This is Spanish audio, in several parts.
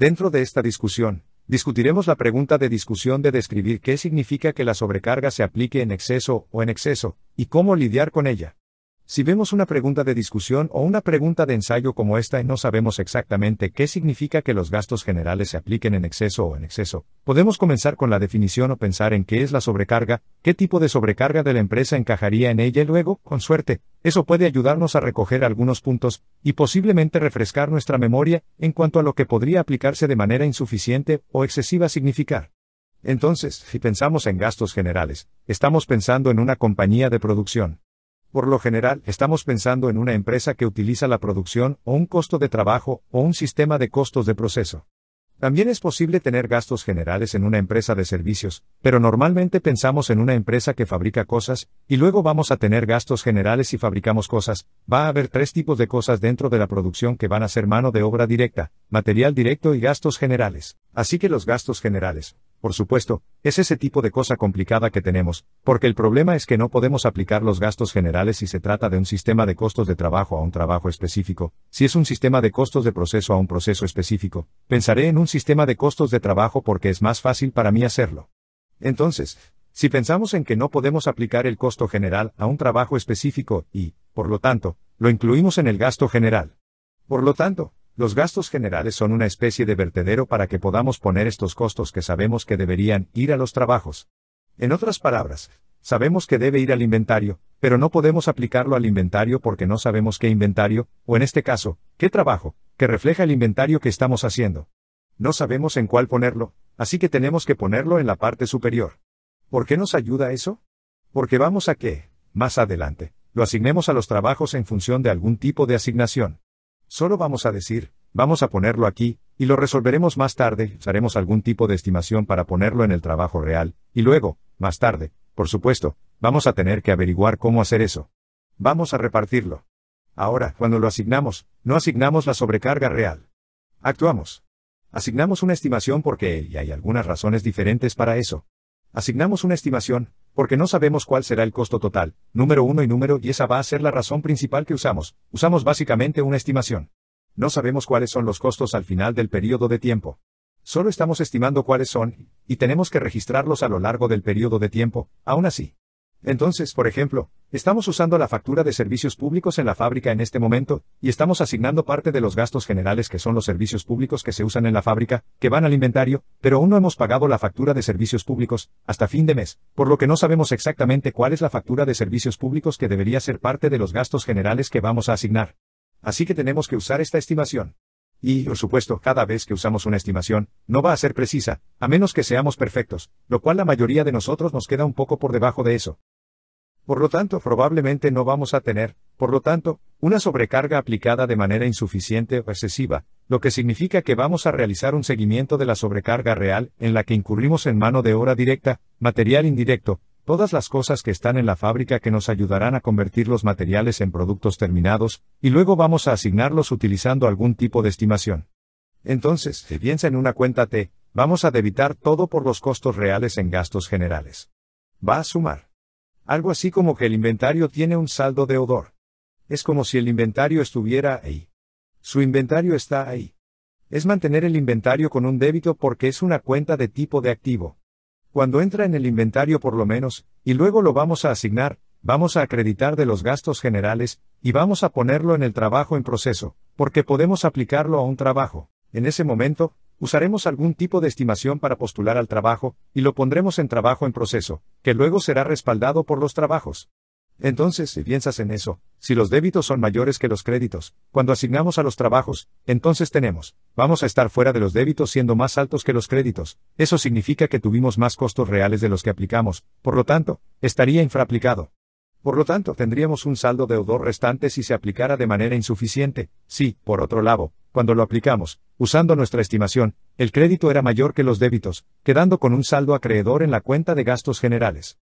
Dentro de esta discusión, discutiremos la pregunta de discusión de describir qué significa que la sobrecarga se aplique en exceso o en exceso, y cómo lidiar con ella. Si vemos una pregunta de discusión o una pregunta de ensayo como esta y no sabemos exactamente qué significa que los gastos generales se apliquen en exceso o en exceso, podemos comenzar con la definición o pensar en qué es la sobrecarga, qué tipo de sobrecarga de la empresa encajaría en ella y luego, con suerte, eso puede ayudarnos a recoger algunos puntos, y posiblemente refrescar nuestra memoria, en cuanto a lo que podría aplicarse de manera insuficiente o excesiva significar. Entonces, si pensamos en gastos generales, estamos pensando en una compañía de producción. Por lo general, estamos pensando en una empresa que utiliza la producción o un costo de trabajo o un sistema de costos de proceso. También es posible tener gastos generales en una empresa de servicios, pero normalmente pensamos en una empresa que fabrica cosas, y luego vamos a tener gastos generales si fabricamos cosas. Va a haber tres tipos de cosas dentro de la producción que van a ser mano de obra directa, material directo y gastos generales. Así que los gastos generales, por supuesto, es ese tipo de cosa complicada que tenemos, porque el problema es que no podemos aplicar los gastos generales si se trata de un sistema de costos de trabajo a un trabajo específico, si es un sistema de costos de proceso a un proceso específico, pensaré en un sistema de costos de trabajo porque es más fácil para mí hacerlo. Entonces, si pensamos en que no podemos aplicar el costo general a un trabajo específico y, por lo tanto, lo incluimos en el gasto general. Por lo tanto, los gastos generales son una especie de vertedero para que podamos poner estos costos que sabemos que deberían ir a los trabajos. En otras palabras, sabemos que debe ir al inventario, pero no podemos aplicarlo al inventario porque no sabemos qué inventario, o en este caso, qué trabajo, que refleja el inventario que estamos haciendo. No sabemos en cuál ponerlo, así que tenemos que ponerlo en la parte superior. ¿Por qué nos ayuda eso? Porque vamos a que, más adelante, lo asignemos a los trabajos en función de algún tipo de asignación. Solo vamos a decir, vamos a ponerlo aquí, y lo resolveremos más tarde, Haremos algún tipo de estimación para ponerlo en el trabajo real, y luego, más tarde, por supuesto, vamos a tener que averiguar cómo hacer eso. Vamos a repartirlo. Ahora, cuando lo asignamos, no asignamos la sobrecarga real. Actuamos. Asignamos una estimación porque y hay algunas razones diferentes para eso. Asignamos una estimación, porque no sabemos cuál será el costo total, número uno y número, y esa va a ser la razón principal que usamos, usamos básicamente una estimación. No sabemos cuáles son los costos al final del periodo de tiempo. Solo estamos estimando cuáles son, y tenemos que registrarlos a lo largo del periodo de tiempo, aún así. Entonces, por ejemplo, estamos usando la factura de servicios públicos en la fábrica en este momento, y estamos asignando parte de los gastos generales que son los servicios públicos que se usan en la fábrica, que van al inventario, pero aún no hemos pagado la factura de servicios públicos, hasta fin de mes, por lo que no sabemos exactamente cuál es la factura de servicios públicos que debería ser parte de los gastos generales que vamos a asignar. Así que tenemos que usar esta estimación. Y, por supuesto, cada vez que usamos una estimación, no va a ser precisa, a menos que seamos perfectos, lo cual la mayoría de nosotros nos queda un poco por debajo de eso. Por lo tanto, probablemente no vamos a tener, por lo tanto, una sobrecarga aplicada de manera insuficiente o excesiva, lo que significa que vamos a realizar un seguimiento de la sobrecarga real en la que incurrimos en mano de obra directa, material indirecto, todas las cosas que están en la fábrica que nos ayudarán a convertir los materiales en productos terminados, y luego vamos a asignarlos utilizando algún tipo de estimación. Entonces, si piensa en una cuenta T, vamos a debitar todo por los costos reales en gastos generales. Va a sumar. Algo así como que el inventario tiene un saldo de odor. Es como si el inventario estuviera ahí. Su inventario está ahí. Es mantener el inventario con un débito porque es una cuenta de tipo de activo. Cuando entra en el inventario por lo menos, y luego lo vamos a asignar, vamos a acreditar de los gastos generales, y vamos a ponerlo en el trabajo en proceso, porque podemos aplicarlo a un trabajo. En ese momento, usaremos algún tipo de estimación para postular al trabajo, y lo pondremos en trabajo en proceso, que luego será respaldado por los trabajos. Entonces, si piensas en eso, si los débitos son mayores que los créditos, cuando asignamos a los trabajos, entonces tenemos, vamos a estar fuera de los débitos siendo más altos que los créditos, eso significa que tuvimos más costos reales de los que aplicamos, por lo tanto, estaría infraaplicado. Por lo tanto, tendríamos un saldo deudor restante si se aplicara de manera insuficiente, si, por otro lado, cuando lo aplicamos, usando nuestra estimación, el crédito era mayor que los débitos, quedando con un saldo acreedor en la cuenta de gastos generales.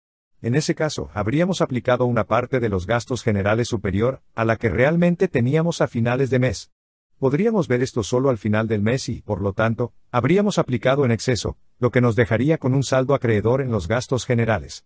En ese caso, habríamos aplicado una parte de los gastos generales superior a la que realmente teníamos a finales de mes. Podríamos ver esto solo al final del mes y, por lo tanto, habríamos aplicado en exceso, lo que nos dejaría con un saldo acreedor en los gastos generales.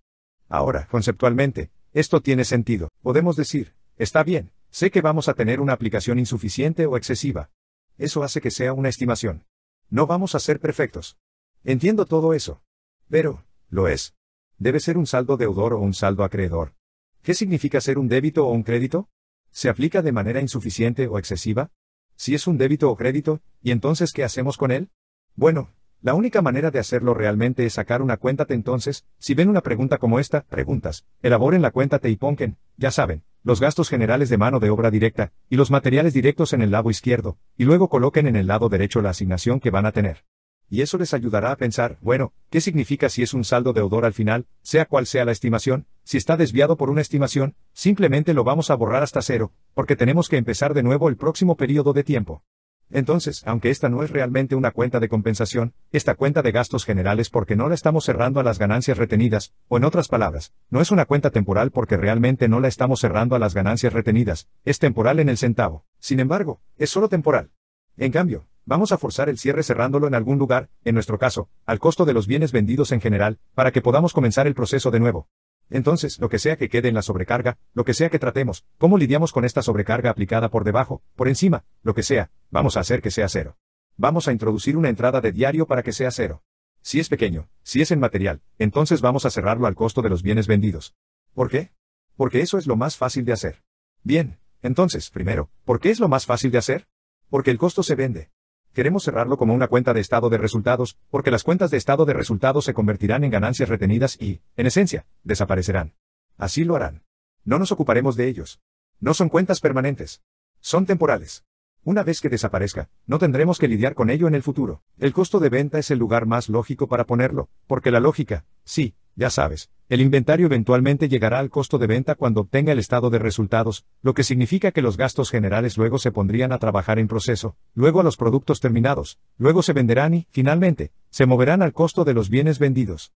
Ahora, conceptualmente, esto tiene sentido. Podemos decir, está bien, sé que vamos a tener una aplicación insuficiente o excesiva. Eso hace que sea una estimación. No vamos a ser perfectos. Entiendo todo eso. Pero, lo es debe ser un saldo deudor o un saldo acreedor. ¿Qué significa ser un débito o un crédito? ¿Se aplica de manera insuficiente o excesiva? Si es un débito o crédito, ¿y entonces qué hacemos con él? Bueno, la única manera de hacerlo realmente es sacar una cuéntate entonces, si ven una pregunta como esta, preguntas, elaboren la cuenta y pongan, ya saben, los gastos generales de mano de obra directa, y los materiales directos en el lado izquierdo, y luego coloquen en el lado derecho la asignación que van a tener y eso les ayudará a pensar, bueno, ¿qué significa si es un saldo deudor al final, sea cual sea la estimación? Si está desviado por una estimación, simplemente lo vamos a borrar hasta cero, porque tenemos que empezar de nuevo el próximo periodo de tiempo. Entonces, aunque esta no es realmente una cuenta de compensación, esta cuenta de gastos generales porque no la estamos cerrando a las ganancias retenidas, o en otras palabras, no es una cuenta temporal porque realmente no la estamos cerrando a las ganancias retenidas, es temporal en el centavo. Sin embargo, es solo temporal. En cambio, Vamos a forzar el cierre cerrándolo en algún lugar, en nuestro caso, al costo de los bienes vendidos en general, para que podamos comenzar el proceso de nuevo. Entonces, lo que sea que quede en la sobrecarga, lo que sea que tratemos, cómo lidiamos con esta sobrecarga aplicada por debajo, por encima, lo que sea, vamos a hacer que sea cero. Vamos a introducir una entrada de diario para que sea cero. Si es pequeño, si es en material, entonces vamos a cerrarlo al costo de los bienes vendidos. ¿Por qué? Porque eso es lo más fácil de hacer. Bien, entonces, primero, ¿por qué es lo más fácil de hacer? Porque el costo se vende. Queremos cerrarlo como una cuenta de estado de resultados, porque las cuentas de estado de resultados se convertirán en ganancias retenidas y, en esencia, desaparecerán. Así lo harán. No nos ocuparemos de ellos. No son cuentas permanentes. Son temporales. Una vez que desaparezca, no tendremos que lidiar con ello en el futuro. El costo de venta es el lugar más lógico para ponerlo, porque la lógica, sí, ya sabes, el inventario eventualmente llegará al costo de venta cuando obtenga el estado de resultados, lo que significa que los gastos generales luego se pondrían a trabajar en proceso, luego a los productos terminados, luego se venderán y, finalmente, se moverán al costo de los bienes vendidos.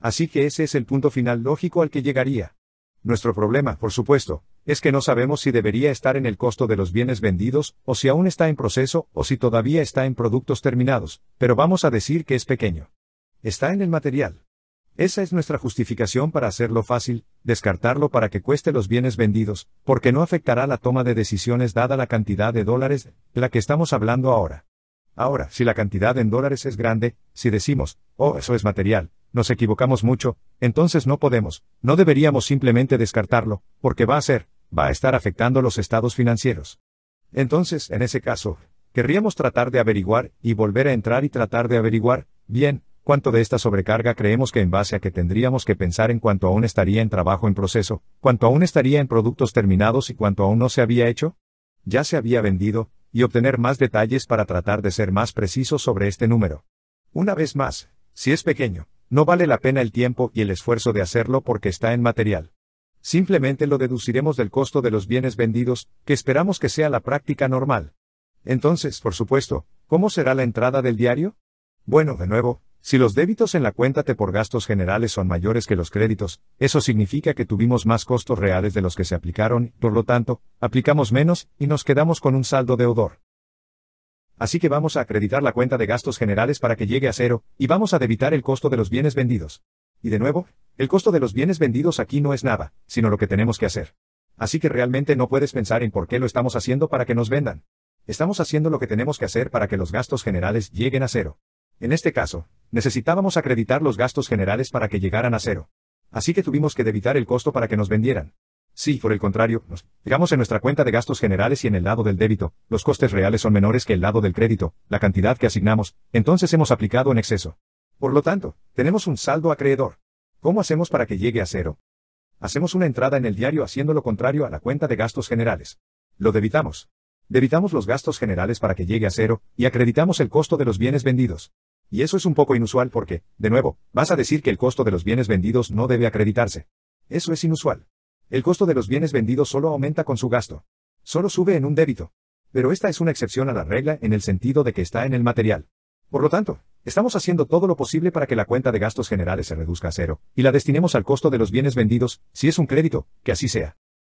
Así que ese es el punto final lógico al que llegaría. Nuestro problema, por supuesto, es que no sabemos si debería estar en el costo de los bienes vendidos, o si aún está en proceso, o si todavía está en productos terminados, pero vamos a decir que es pequeño. Está en el material. Esa es nuestra justificación para hacerlo fácil, descartarlo para que cueste los bienes vendidos, porque no afectará la toma de decisiones dada la cantidad de dólares la que estamos hablando ahora. Ahora, si la cantidad en dólares es grande, si decimos, oh, eso es material, nos equivocamos mucho, entonces no podemos, no deberíamos simplemente descartarlo, porque va a ser, va a estar afectando los estados financieros. Entonces, en ese caso, querríamos tratar de averiguar, y volver a entrar y tratar de averiguar, bien, ¿Cuánto de esta sobrecarga creemos que en base a que tendríamos que pensar en cuanto aún estaría en trabajo en proceso, cuánto aún estaría en productos terminados y cuánto aún no se había hecho? Ya se había vendido, y obtener más detalles para tratar de ser más precisos sobre este número. Una vez más, si es pequeño, no vale la pena el tiempo y el esfuerzo de hacerlo porque está en material. Simplemente lo deduciremos del costo de los bienes vendidos, que esperamos que sea la práctica normal. Entonces, por supuesto, ¿cómo será la entrada del diario? Bueno, de nuevo, si los débitos en la cuenta T por gastos generales son mayores que los créditos, eso significa que tuvimos más costos reales de los que se aplicaron, por lo tanto, aplicamos menos, y nos quedamos con un saldo deudor. Así que vamos a acreditar la cuenta de gastos generales para que llegue a cero, y vamos a debitar el costo de los bienes vendidos. Y de nuevo, el costo de los bienes vendidos aquí no es nada, sino lo que tenemos que hacer. Así que realmente no puedes pensar en por qué lo estamos haciendo para que nos vendan. Estamos haciendo lo que tenemos que hacer para que los gastos generales lleguen a cero. En este caso, Necesitábamos acreditar los gastos generales para que llegaran a cero. Así que tuvimos que debitar el costo para que nos vendieran. Si, por el contrario, nos digamos en nuestra cuenta de gastos generales y en el lado del débito, los costes reales son menores que el lado del crédito, la cantidad que asignamos, entonces hemos aplicado en exceso. Por lo tanto, tenemos un saldo acreedor. ¿Cómo hacemos para que llegue a cero? Hacemos una entrada en el diario haciendo lo contrario a la cuenta de gastos generales. Lo debitamos. Debitamos los gastos generales para que llegue a cero, y acreditamos el costo de los bienes vendidos. Y eso es un poco inusual porque, de nuevo, vas a decir que el costo de los bienes vendidos no debe acreditarse. Eso es inusual. El costo de los bienes vendidos solo aumenta con su gasto. Solo sube en un débito. Pero esta es una excepción a la regla en el sentido de que está en el material. Por lo tanto, estamos haciendo todo lo posible para que la cuenta de gastos generales se reduzca a cero, y la destinemos al costo de los bienes vendidos, si es un crédito, que así sea.